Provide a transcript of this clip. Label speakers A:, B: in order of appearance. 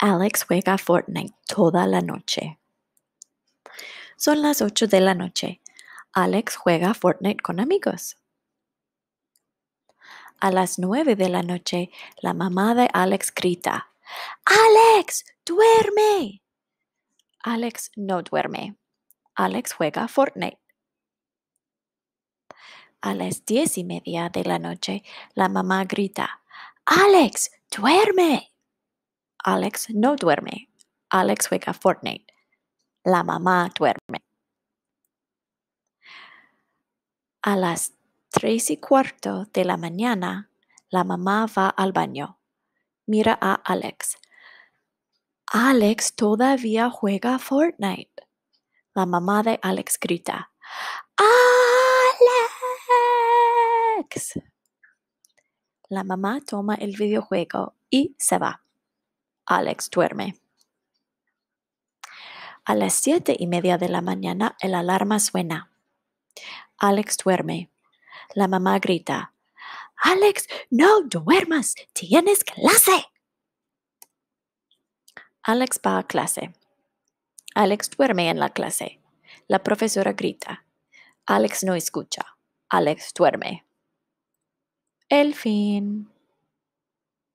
A: Alex juega Fortnite toda la noche. Son las 8 de la noche. Alex juega Fortnite con amigos. A las 9 de la noche, la mamá de Alex grita, Alex, duerme. Alex no duerme. Alex juega Fortnite. A las diez y media de la noche, la mamá grita, Alex, duerme. Alex no duerme. Alex juega Fortnite. La mamá duerme. A las tres y cuarto de la mañana, la mamá va al baño. Mira a Alex. Alex todavía juega Fortnite. La mamá de Alex grita. ¡Alex! La mamá toma el videojuego y se va. Alex duerme. A las siete y media de la mañana el alarma suena. Alex duerme. La mamá grita. Alex, no duermas, tienes clase. Alex va a clase. Alex duerme en la clase. La profesora grita. Alex no escucha. Alex duerme. El fin.